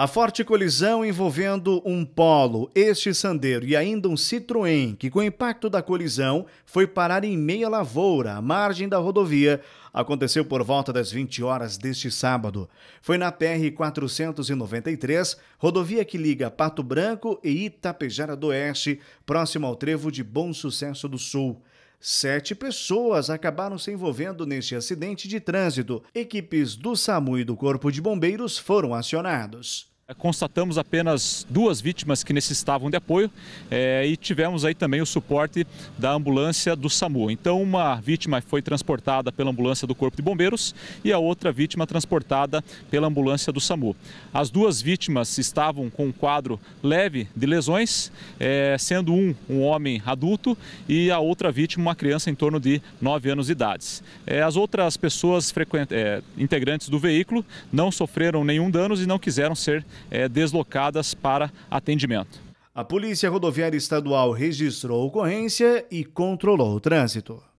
A forte colisão envolvendo um Polo, este Sandero e ainda um Citroën, que com o impacto da colisão foi parar em meia lavoura, à margem da rodovia, aconteceu por volta das 20 horas deste sábado. Foi na PR 493, rodovia que liga Pato Branco e Itapejara do Oeste, próximo ao trevo de Bom Sucesso do Sul. Sete pessoas acabaram se envolvendo neste acidente de trânsito. Equipes do SAMU e do Corpo de Bombeiros foram acionados. É, constatamos apenas duas vítimas que necessitavam de apoio é, e tivemos aí também o suporte da ambulância do SAMU. Então, uma vítima foi transportada pela ambulância do Corpo de Bombeiros e a outra vítima transportada pela ambulância do SAMU. As duas vítimas estavam com um quadro leve de lesões, é, sendo um um homem adulto e a outra vítima uma criança em torno de 9 anos de idade. É, as outras pessoas é, integrantes do veículo não sofreram nenhum dano e não quiseram ser é, deslocadas para atendimento. A Polícia Rodoviária Estadual registrou a ocorrência e controlou o trânsito.